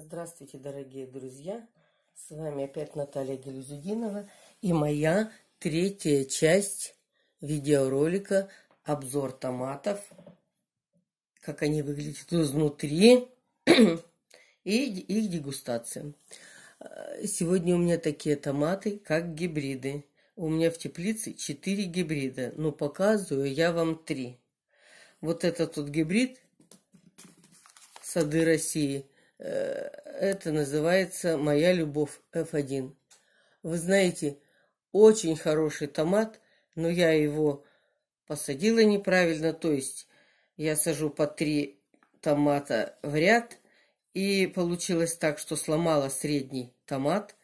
Здравствуйте, дорогие друзья! С вами опять Наталья Гелюзудинова и моя третья часть видеоролика «Обзор томатов», как они выглядят изнутри и их дегустация. Сегодня у меня такие томаты, как гибриды. У меня в теплице 4 гибрида, но показываю я вам 3. Вот этот вот гибрид «Сады России» – Э, это называется «Моя любовь F1». Вы знаете, очень хороший томат, но я его посадила неправильно, то есть я сажу по три томата в ряд, и получилось так, что сломала средний томат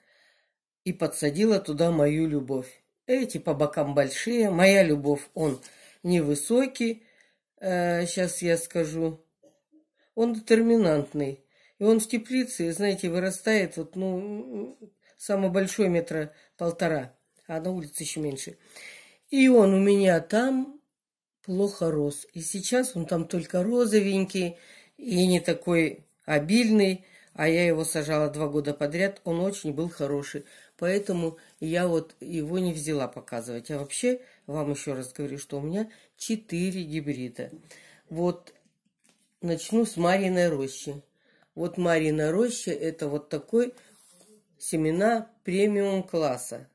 и подсадила туда мою любовь. Эти по бокам большие, моя любовь, он невысокий, э, сейчас я скажу, он детерминантный. И он в теплице, знаете, вырастает, вот, ну, самый большой метра полтора, а на улице еще меньше. И он у меня там плохо рос. И сейчас он там только розовенький и не такой обильный, а я его сажала два года подряд, он очень был хороший. Поэтому я вот его не взяла показывать. А вообще, вам еще раз говорю, что у меня четыре гибрида. Вот начну с Мариной рощи. Вот Марина Роща – это вот такой семена премиум-класса.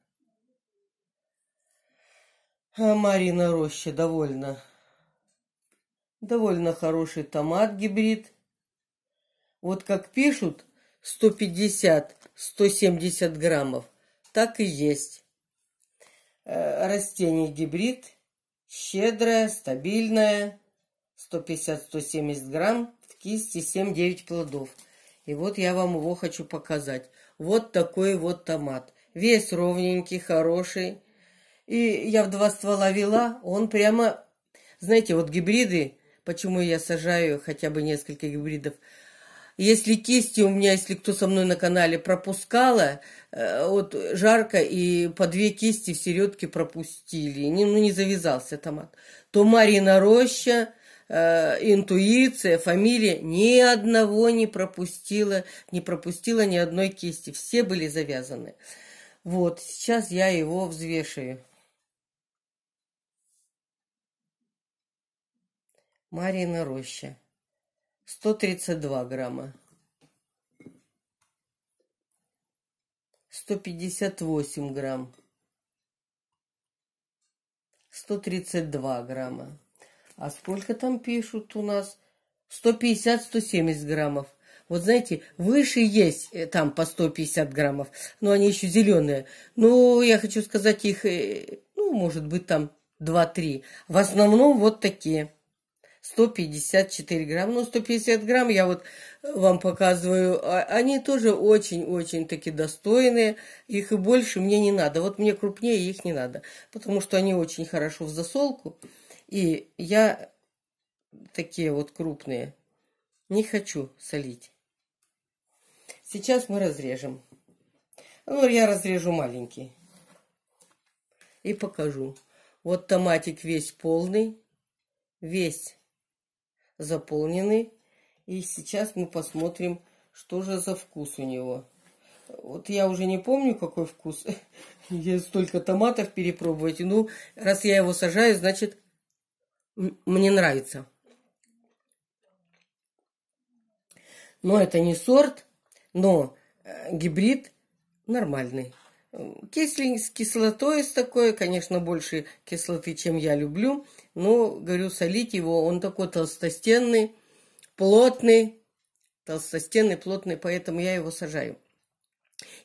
А Марина Роща довольно, довольно хороший томат-гибрид. Вот как пишут, 150-170 граммов, так и есть. Э, Растение-гибрид – щедрое, стабильное, 150-170 грамм кисти 7-9 плодов. И вот я вам его хочу показать. Вот такой вот томат. Весь ровненький, хороший. И я в два ствола вела, он прямо... Знаете, вот гибриды, почему я сажаю хотя бы несколько гибридов, если кисти у меня, если кто со мной на канале пропускала, э, вот жарко и по две кисти в середке пропустили, не, ну не завязался томат, то Марина Роща, Э, интуиция, фамилия ни одного не пропустила, не пропустила ни одной кисти. Все были завязаны. Вот, сейчас я его взвешиваю. Марина Роща. 132 грамма. 158 грамм. 132 грамма. А сколько там пишут у нас? 150-170 граммов. Вот знаете, выше есть э, там по 150 граммов, но они еще зеленые. Ну, я хочу сказать, их, э, ну, может быть, там 2-3. В основном вот такие. 154 грамм. Ну, 150 грамм я вот э, вам показываю. А, они тоже очень-очень такие достойные. Их и больше мне не надо. Вот мне крупнее их не надо, потому что они очень хорошо в засолку. И я такие вот крупные не хочу солить. Сейчас мы разрежем. Ну, я разрежу маленький. И покажу. Вот томатик весь полный, весь заполненный. И сейчас мы посмотрим, что же за вкус у него. Вот я уже не помню, какой вкус. Я столько томатов перепробовать. Ну, раз я его сажаю, значит, мне нравится. Но это не сорт, но э, гибрид нормальный. Кислень с кислотой с такой, конечно, больше кислоты, чем я люблю. Но, говорю, солить его, он такой толстостенный, плотный, толстостенный, плотный, поэтому я его сажаю.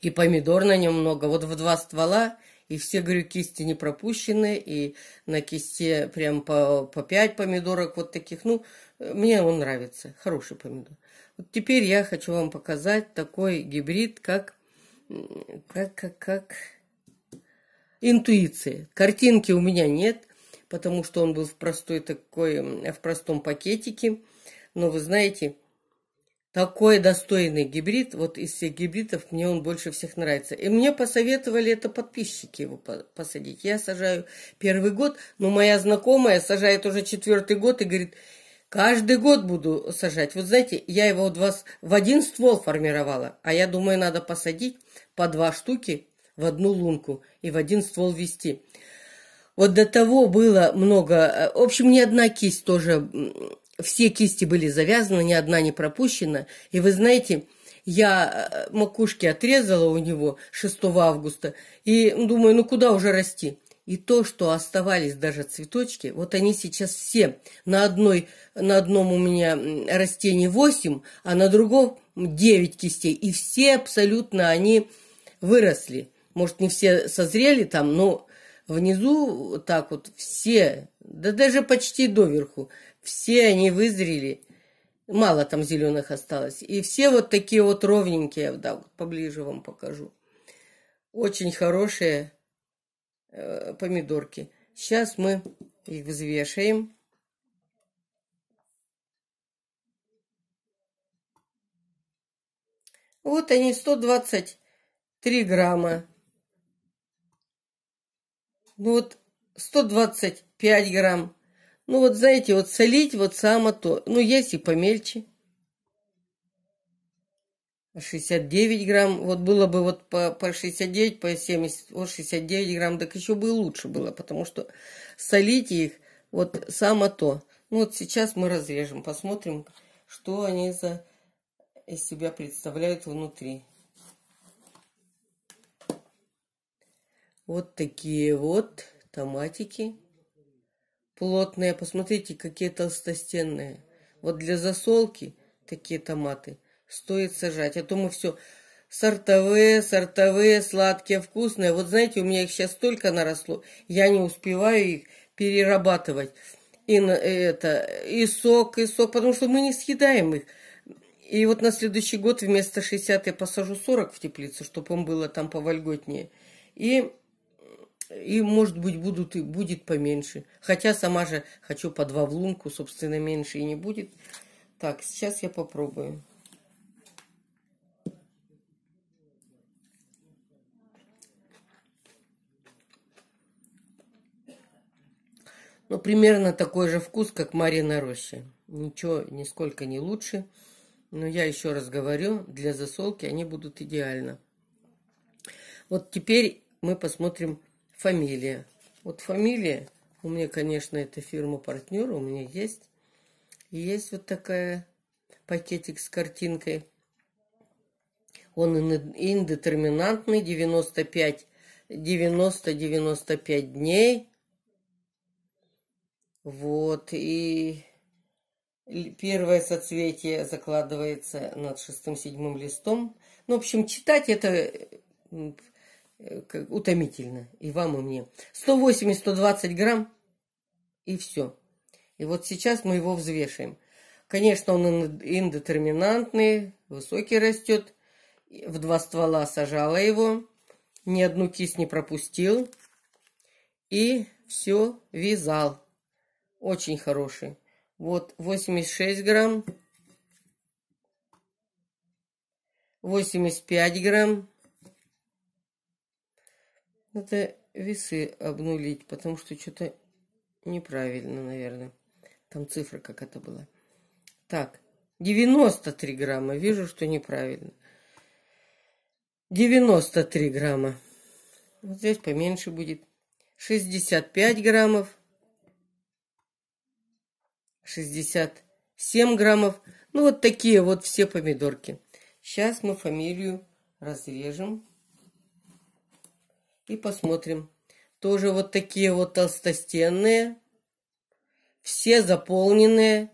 И помидор на нем много. Вот в два ствола и все, говорю, кисти не пропущены, и на кисте прям по, по 5 помидорок вот таких. Ну, э, мне он нравится, хороший помидор. Вот теперь я хочу вам показать такой гибрид, как, как, как, как интуиция. Картинки у меня нет, потому что он был в простой такой, в простом пакетике. Но вы знаете, такой достойный гибрид, вот из всех гибридов мне он больше всех нравится. И мне посоветовали это подписчики его посадить. Я сажаю первый год, но моя знакомая сажает уже четвертый год и говорит, каждый год буду сажать. Вот знаете, я его вот вас в один ствол формировала, а я думаю, надо посадить по два штуки в одну лунку и в один ствол вести. Вот до того было много, э, в общем, ни одна кисть тоже все кисти были завязаны, ни одна не пропущена. И вы знаете, я э, макушки отрезала у него 6 августа, и думаю, ну куда уже расти? И то, что оставались даже цветочки, вот они сейчас все на, одной, на одном у меня растении 8, а на другом 9 кистей. И все абсолютно они выросли. Может, не все созрели там, но внизу так вот все, да даже почти доверху, все они вызрели. Мало там зеленых осталось. И все вот такие вот ровненькие, да, вот поближе вам покажу. Очень хорошие э, помидорки. Сейчас мы их взвешаем. Вот они, 123 грамма. Ну вот 125 грамм, ну вот за эти вот солить, вот само то. Ну есть и помельче. 69 грамм, вот было бы вот по, по 69, по 70, вот 69 грамм, так еще бы лучше было, потому что солить их вот само то. Ну вот сейчас мы разрежем, посмотрим, что они за, из себя представляют внутри. Вот такие вот томатики. Плотные, посмотрите, какие толстостенные. Вот для засолки такие томаты стоит сажать. А то мы все сортовые, сортовые, сладкие, вкусные. Вот знаете, у меня их сейчас столько наросло, я не успеваю их перерабатывать. И, э, это, и сок, и сок, потому что мы не съедаем их. И вот на следующий год вместо 60 я посажу 40 в теплицу, чтобы он было там повольготнее. И и, может быть, будут, и будет поменьше. Хотя сама же хочу по два в лунку, собственно, меньше и не будет. Так, сейчас я попробую. Ну, примерно такой же вкус, как Марина Роща. Ничего, нисколько не лучше. Но я еще раз говорю, для засолки они будут идеально. Вот теперь мы посмотрим Фамилия. Вот фамилия. У меня, конечно, эта фирма-партнер, у меня есть. есть вот такая пакетик с картинкой. Он индетерминантный, 95, 90-95 дней. Вот, и первое соцветие закладывается над шестым-седьмым листом. Ну, в общем, читать это Э, утомительно. И вам, и мне. 180-120 грамм, и все. И вот сейчас мы его взвешиваем. Конечно, он индетерминантный, высокий растет. В два ствола сажала его. Ни одну кисть не пропустил. И все вязал. Очень хороший. Вот 86 грамм. 85 грамм. Надо весы обнулить, потому что что-то неправильно, наверное. Там цифра какая-то была. Так, 93 грамма. Вижу, что неправильно. 93 грамма. Вот здесь поменьше будет. 65 граммов. 67 граммов. Ну, вот такие вот все помидорки. Сейчас мы фамилию разрежем и посмотрим. Тоже вот такие вот толстостенные, все заполненные,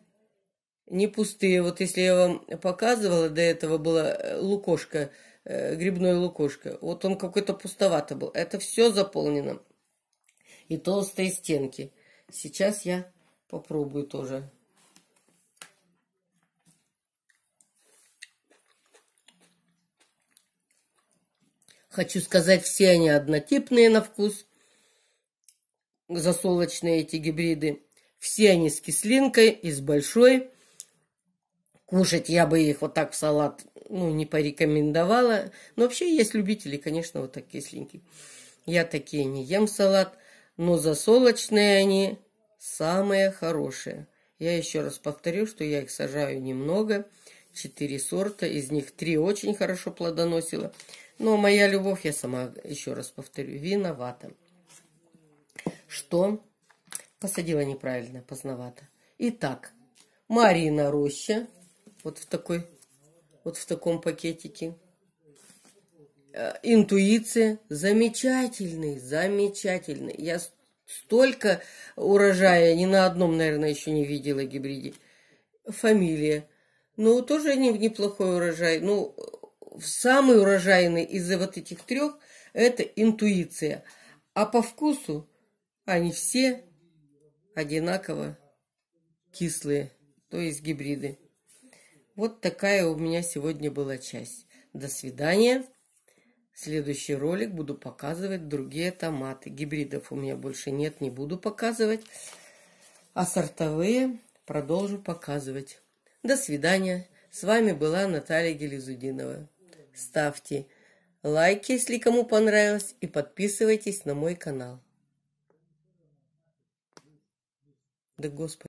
не пустые. Вот если я вам показывала, до этого была э, лукошка, э, грибное лукошко вот он какой-то пустовато был. Это все заполнено. И толстые стенки. Сейчас я попробую тоже. Хочу сказать, все они однотипные на вкус, засолочные эти гибриды. Все они с кислинкой и с большой. Кушать я бы их вот так в салат ну, не порекомендовала. Но вообще есть любители, конечно, вот так кисленькие. Я такие не ем салат, но засолочные они самые хорошие. Я еще раз повторю, что я их сажаю немного. Четыре сорта, из них три очень хорошо плодоносила. Но моя любовь, я сама, еще раз повторю, виновата. Что? Посадила неправильно, поздновато. Итак, Марина Роща, вот в такой, вот в таком пакетике. Э, интуиция замечательный, замечательный. Я столько урожая ни на одном, наверное, еще не видела гибриде. Фамилия. Ну, тоже неплохой урожай. Ну, самый урожайный из вот этих трех – это интуиция. А по вкусу они все одинаково кислые, то есть гибриды. Вот такая у меня сегодня была часть. До свидания. Следующий ролик буду показывать другие томаты. Гибридов у меня больше нет, не буду показывать. А сортовые продолжу показывать. До свидания. С вами была Наталья Гелизудинова ставьте лайк, если кому понравилось, и подписывайтесь на мой канал. Да господи.